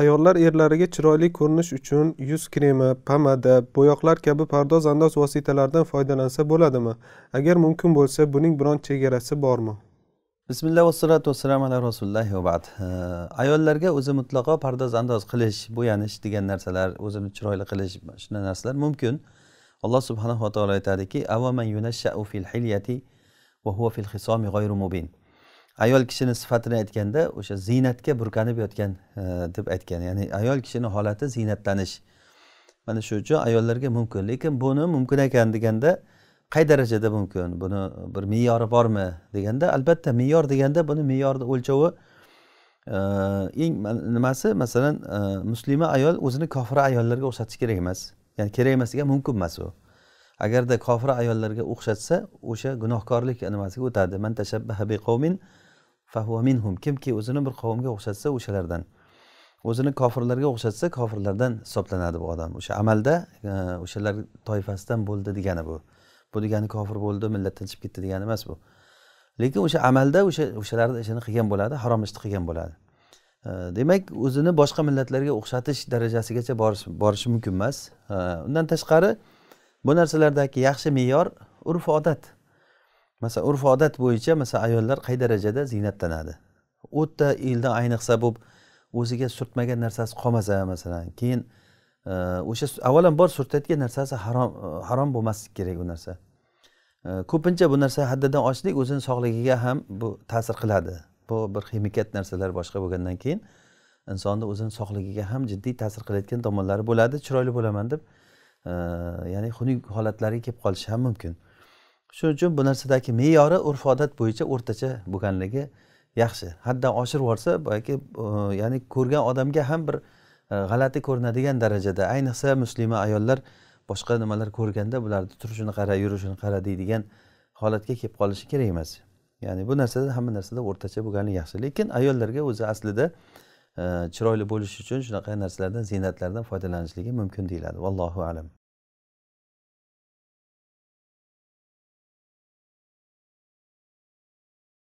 ayollar erlariga chiroyli ko'rinish uchun yuz kremi pomada bo'yoqlar kabi pardoz andoz vositalaridan foydalansa bo'ladimi agar mumkin bo'lsa buning biron chegarasi bormi bismillah vassalatu vassalam ala rasulillah vabad ayollarga o'zi mutlaqo pardoz andoz qilish bo'yanish degan narsalar o'zini chiroyli qilish shunday narsalar mumkin alloh subhanava taolo aytadiki fil hilyati va huva fil hisomi g'oyru mubin ayol kishini sifatini aytganda o'sha ziynatga burkanib yotgan e, deb aytgan ya'ni ayol kishini holati ziynatlanish mana shu uchun ayollarga mumkin lekin buni mumkin ekan deganda qay darajada mumkin buni bir me'yori bormi deganda albatta me'yor deganda buni me'yorni o'lchovi e, eng nimasi masalan e, muslima ayol o'zini kofira ayollarga o'xshatishi kerak emas ya'ni kerak emas degan mumkin emas u agarda kofir ayollarga o'xshatsa o'sha gunohkorlik nimasiga o'tadi man tashabbaha biqavmin minhum kimki o'zini bir qavmga o'xshatsa o'shalardan o'zini kofirlarga o'xshatsa kofirlardan hisoblanadi bu odam o'sha amalda e, o'shalar toifasidan bo'ldi degani bu bu degani kofir bo'ldi millatdan chiqib ketdi degani emas bu lekin o'sha amalda o'sha o'shalarni ishini qilgan bo'ladi harom ishni qilgan bo'ladi e, demak o'zini boshqa millatlarga o'xshatish darajasigacha borish borishi mumkin emas e, undan tashqari bu narsalardagi yaxshi me'yor urf odat masalan urf odat bo'yicha masalan ayollar qay darajada ziynatlanadi o'tta eldan ayniqsa bo'lib o'ziga surtmagan narsasi qolmasa masalan keyin e, o'sha avvalambor surtayotgan narsasi harom e, harom bo'lmasligi kerak u narsa e, ko'pincha bu narsa haddidan oshlik o'zini sog'ligiga ham bu ta'sir qiladi bu bir ximikat narsalar boshqa bo'lgandan keyin insonni o'zini sog'ligiga ham jiddiy ta'sir qilayotgan tomonlari bo'ladi chiroyli bo'laman deb ya'ni xunuk holatlarga kelib qolishi ham mumkin shuning uchun bu narsadagi me'yori urf odat bo'yicha o'rtacha bo'lganligi yaxshi haddan oshirib yuborsa boyagi ya'ni ko'rgan odamga ham bir e, g'alati ko'rinadigan darajada ayniqsa muslima ayollar boshqa nimalar ko'rganda bularni turishini qara yurishini qara deydigan holatga kelib qolishi kerak emas ya'ni bu narsada hamma narsada o'rtacha bo'lgani yaxshi lekin ayollarga o'zi aslida e, chiroyli bo'lish uchun shunaqa narsalardan ziynatlardan foydalanishligi mumkin deyiladi vallohu alam